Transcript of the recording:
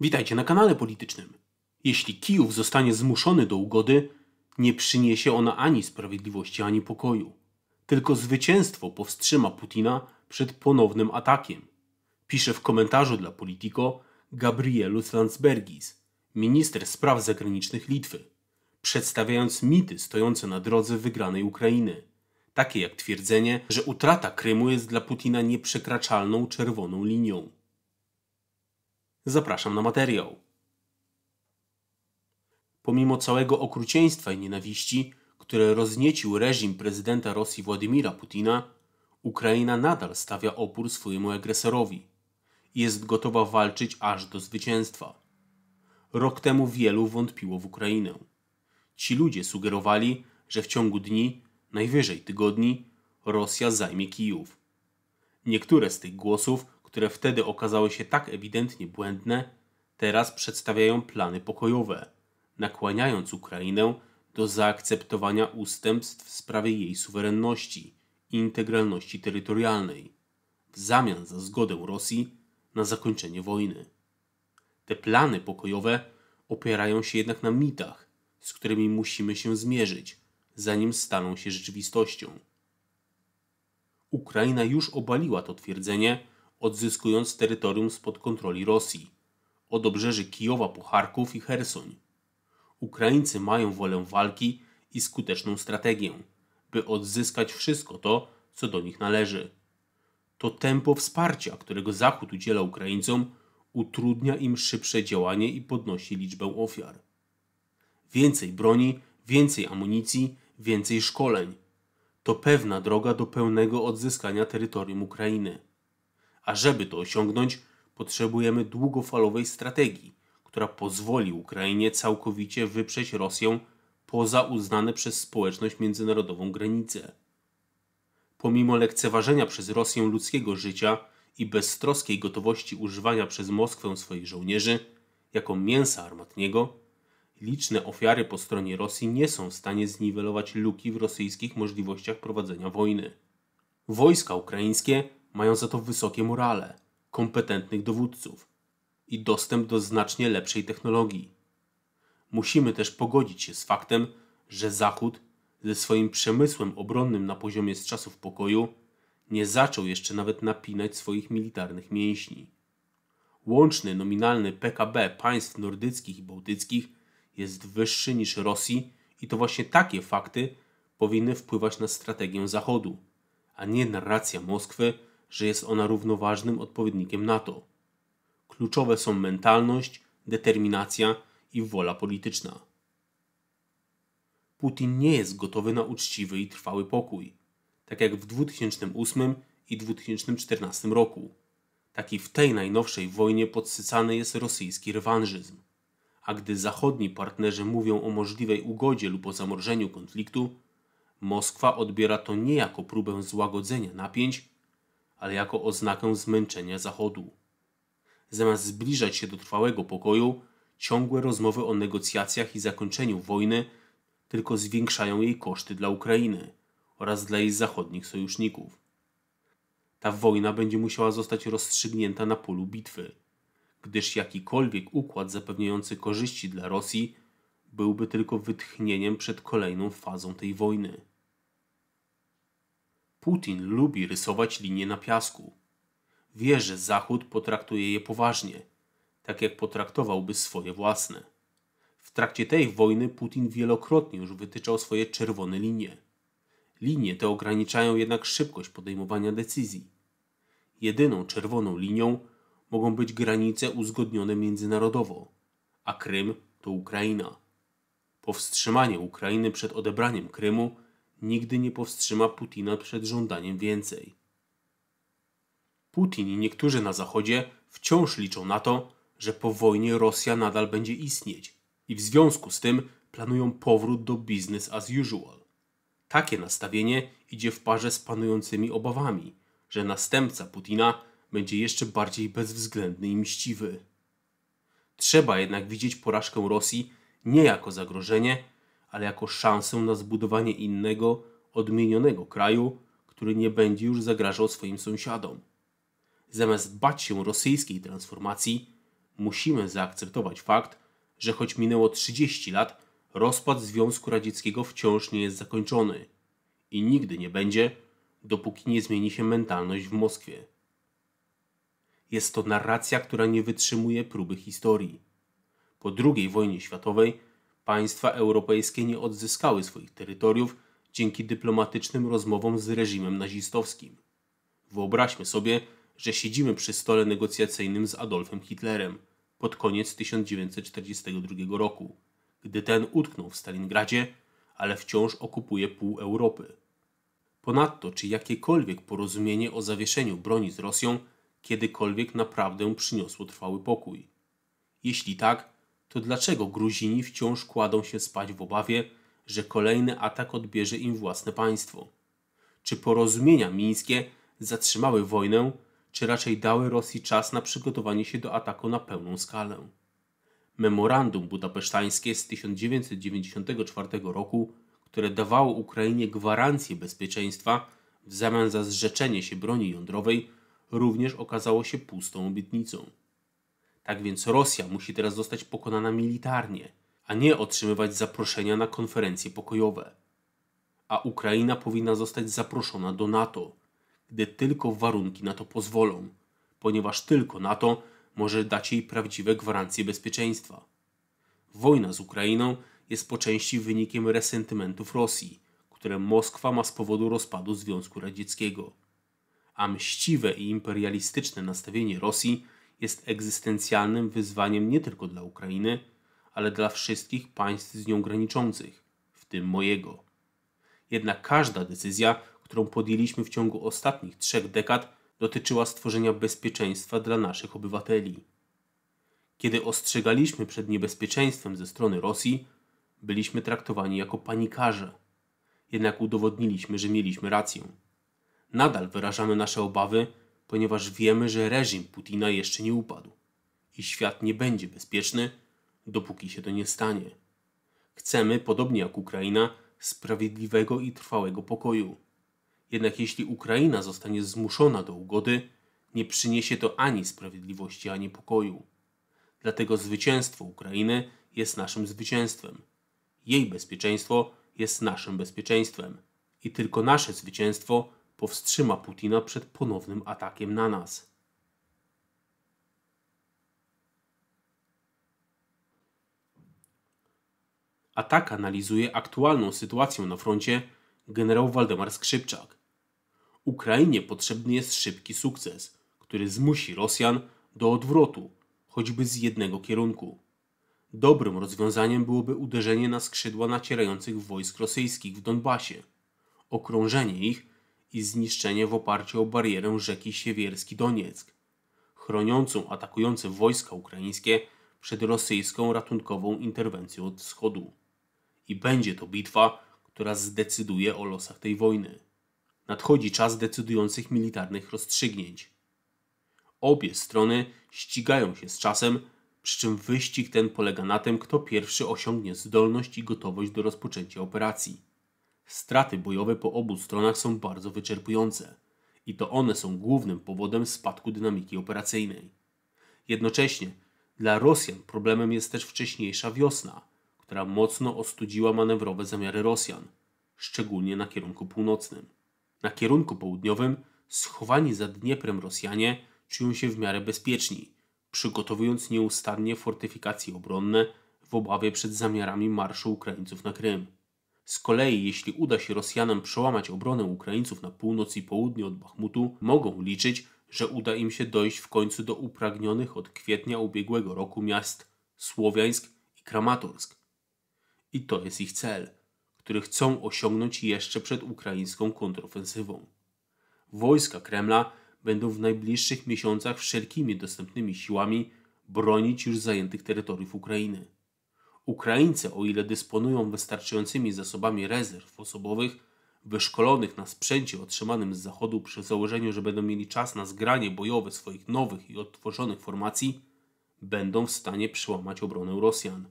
Witajcie na kanale politycznym. Jeśli Kijów zostanie zmuszony do ugody, nie przyniesie ona ani sprawiedliwości, ani pokoju. Tylko zwycięstwo powstrzyma Putina przed ponownym atakiem. Pisze w komentarzu dla Politico Gabrielus Landsbergis, minister spraw zagranicznych Litwy, przedstawiając mity stojące na drodze wygranej Ukrainy. Takie jak twierdzenie, że utrata Krymu jest dla Putina nieprzekraczalną czerwoną linią. Zapraszam na materiał. Pomimo całego okrucieństwa i nienawiści, które rozniecił reżim prezydenta Rosji Władimira Putina, Ukraina nadal stawia opór swojemu agresorowi i jest gotowa walczyć aż do zwycięstwa. Rok temu wielu wątpiło w Ukrainę. Ci ludzie sugerowali, że w ciągu dni, najwyżej tygodni, Rosja zajmie Kijów. Niektóre z tych głosów które wtedy okazały się tak ewidentnie błędne, teraz przedstawiają plany pokojowe, nakłaniając Ukrainę do zaakceptowania ustępstw w sprawie jej suwerenności i integralności terytorialnej, w zamian za zgodę Rosji na zakończenie wojny. Te plany pokojowe opierają się jednak na mitach, z którymi musimy się zmierzyć, zanim staną się rzeczywistością. Ukraina już obaliła to twierdzenie, odzyskując terytorium spod kontroli Rosji, od obrzeży Kijowa po Charków i Hersoń. Ukraińcy mają wolę walki i skuteczną strategię, by odzyskać wszystko to, co do nich należy. To tempo wsparcia, którego Zachód udziela Ukraińcom, utrudnia im szybsze działanie i podnosi liczbę ofiar. Więcej broni, więcej amunicji, więcej szkoleń. To pewna droga do pełnego odzyskania terytorium Ukrainy. A żeby to osiągnąć, potrzebujemy długofalowej strategii, która pozwoli Ukrainie całkowicie wyprzeć Rosję poza uznane przez społeczność międzynarodową granice. Pomimo lekceważenia przez Rosję ludzkiego życia i beztroskiej gotowości używania przez Moskwę swoich żołnierzy jako mięsa armatniego, liczne ofiary po stronie Rosji nie są w stanie zniwelować luki w rosyjskich możliwościach prowadzenia wojny. Wojska ukraińskie mają za to wysokie morale, kompetentnych dowódców i dostęp do znacznie lepszej technologii. Musimy też pogodzić się z faktem, że Zachód ze swoim przemysłem obronnym na poziomie z czasów pokoju nie zaczął jeszcze nawet napinać swoich militarnych mięśni. Łączny nominalny PKB państw nordyckich i bałtyckich jest wyższy niż Rosji i to właśnie takie fakty powinny wpływać na strategię Zachodu, a nie narracja Moskwy, że jest ona równoważnym odpowiednikiem NATO. Kluczowe są mentalność, determinacja i wola polityczna. Putin nie jest gotowy na uczciwy i trwały pokój, tak jak w 2008 i 2014 roku. Taki w tej najnowszej wojnie podsycany jest rosyjski rewanżyzm. A gdy zachodni partnerzy mówią o możliwej ugodzie lub o zamrożeniu konfliktu, Moskwa odbiera to nie jako próbę złagodzenia napięć, ale jako oznakę zmęczenia Zachodu. Zamiast zbliżać się do trwałego pokoju, ciągłe rozmowy o negocjacjach i zakończeniu wojny tylko zwiększają jej koszty dla Ukrainy oraz dla jej zachodnich sojuszników. Ta wojna będzie musiała zostać rozstrzygnięta na polu bitwy, gdyż jakikolwiek układ zapewniający korzyści dla Rosji byłby tylko wytchnieniem przed kolejną fazą tej wojny. Putin lubi rysować linie na piasku. Wie, że Zachód potraktuje je poważnie, tak jak potraktowałby swoje własne. W trakcie tej wojny Putin wielokrotnie już wytyczał swoje czerwone linie. Linie te ograniczają jednak szybkość podejmowania decyzji. Jedyną czerwoną linią mogą być granice uzgodnione międzynarodowo, a Krym to Ukraina. Powstrzymanie Ukrainy przed odebraniem Krymu nigdy nie powstrzyma Putina przed żądaniem więcej. Putin i niektórzy na Zachodzie wciąż liczą na to, że po wojnie Rosja nadal będzie istnieć i w związku z tym planują powrót do business as usual. Takie nastawienie idzie w parze z panującymi obawami, że następca Putina będzie jeszcze bardziej bezwzględny i mściwy. Trzeba jednak widzieć porażkę Rosji nie jako zagrożenie, ale jako szansę na zbudowanie innego, odmienionego kraju, który nie będzie już zagrażał swoim sąsiadom. Zamiast bać się rosyjskiej transformacji, musimy zaakceptować fakt, że choć minęło 30 lat, rozpad Związku Radzieckiego wciąż nie jest zakończony i nigdy nie będzie, dopóki nie zmieni się mentalność w Moskwie. Jest to narracja, która nie wytrzymuje próby historii. Po II wojnie światowej Państwa europejskie nie odzyskały swoich terytoriów dzięki dyplomatycznym rozmowom z reżimem nazistowskim. Wyobraźmy sobie, że siedzimy przy stole negocjacyjnym z Adolfem Hitlerem pod koniec 1942 roku, gdy ten utknął w Stalingradzie, ale wciąż okupuje pół Europy. Ponadto, czy jakiekolwiek porozumienie o zawieszeniu broni z Rosją kiedykolwiek naprawdę przyniosło trwały pokój? Jeśli tak, to dlaczego Gruzini wciąż kładą się spać w obawie, że kolejny atak odbierze im własne państwo? Czy porozumienia mińskie zatrzymały wojnę, czy raczej dały Rosji czas na przygotowanie się do ataku na pełną skalę? Memorandum budapesztańskie z 1994 roku, które dawało Ukrainie gwarancję bezpieczeństwa w zamian za zrzeczenie się broni jądrowej, również okazało się pustą obietnicą. Tak więc Rosja musi teraz zostać pokonana militarnie, a nie otrzymywać zaproszenia na konferencje pokojowe. A Ukraina powinna zostać zaproszona do NATO, gdy tylko warunki na to pozwolą, ponieważ tylko NATO może dać jej prawdziwe gwarancje bezpieczeństwa. Wojna z Ukrainą jest po części wynikiem resentymentów Rosji, które Moskwa ma z powodu rozpadu Związku Radzieckiego. A mściwe i imperialistyczne nastawienie Rosji jest egzystencjalnym wyzwaniem nie tylko dla Ukrainy, ale dla wszystkich państw z nią graniczących, w tym mojego. Jednak każda decyzja, którą podjęliśmy w ciągu ostatnich trzech dekad, dotyczyła stworzenia bezpieczeństwa dla naszych obywateli. Kiedy ostrzegaliśmy przed niebezpieczeństwem ze strony Rosji, byliśmy traktowani jako panikarze. Jednak udowodniliśmy, że mieliśmy rację. Nadal wyrażamy nasze obawy ponieważ wiemy, że reżim Putina jeszcze nie upadł i świat nie będzie bezpieczny, dopóki się to nie stanie. Chcemy, podobnie jak Ukraina, sprawiedliwego i trwałego pokoju. Jednak jeśli Ukraina zostanie zmuszona do ugody, nie przyniesie to ani sprawiedliwości, ani pokoju. Dlatego zwycięstwo Ukrainy jest naszym zwycięstwem. Jej bezpieczeństwo jest naszym bezpieczeństwem. I tylko nasze zwycięstwo powstrzyma Putina przed ponownym atakiem na nas. Atak analizuje aktualną sytuację na froncie generał Waldemar Skrzypczak. Ukrainie potrzebny jest szybki sukces, który zmusi Rosjan do odwrotu, choćby z jednego kierunku. Dobrym rozwiązaniem byłoby uderzenie na skrzydła nacierających wojsk rosyjskich w Donbasie, okrążenie ich i zniszczenie w oparciu o barierę rzeki Siewierski Donieck, chroniącą atakujące wojska ukraińskie przed rosyjską ratunkową interwencją od wschodu. I będzie to bitwa, która zdecyduje o losach tej wojny. Nadchodzi czas decydujących militarnych rozstrzygnięć. Obie strony ścigają się z czasem, przy czym wyścig ten polega na tym, kto pierwszy osiągnie zdolność i gotowość do rozpoczęcia operacji. Straty bojowe po obu stronach są bardzo wyczerpujące i to one są głównym powodem spadku dynamiki operacyjnej. Jednocześnie dla Rosjan problemem jest też wcześniejsza wiosna, która mocno ostudziła manewrowe zamiary Rosjan, szczególnie na kierunku północnym. Na kierunku południowym schowani za Dnieprem Rosjanie czują się w miarę bezpieczni, przygotowując nieustannie fortyfikacje obronne w obawie przed zamiarami marszu Ukraińców na Krym. Z kolei, jeśli uda się Rosjanom przełamać obronę Ukraińców na północ i południe od Bachmutu, mogą liczyć, że uda im się dojść w końcu do upragnionych od kwietnia ubiegłego roku miast Słowiańsk i Kramatorsk. I to jest ich cel, który chcą osiągnąć jeszcze przed ukraińską kontrofensywą. Wojska Kremla będą w najbliższych miesiącach wszelkimi dostępnymi siłami bronić już zajętych terytoriów Ukrainy. Ukraińcy, o ile dysponują wystarczającymi zasobami rezerw osobowych, wyszkolonych na sprzęcie otrzymanym z Zachodu przy założeniu, że będą mieli czas na zgranie bojowe swoich nowych i odtworzonych formacji, będą w stanie przełamać obronę Rosjan.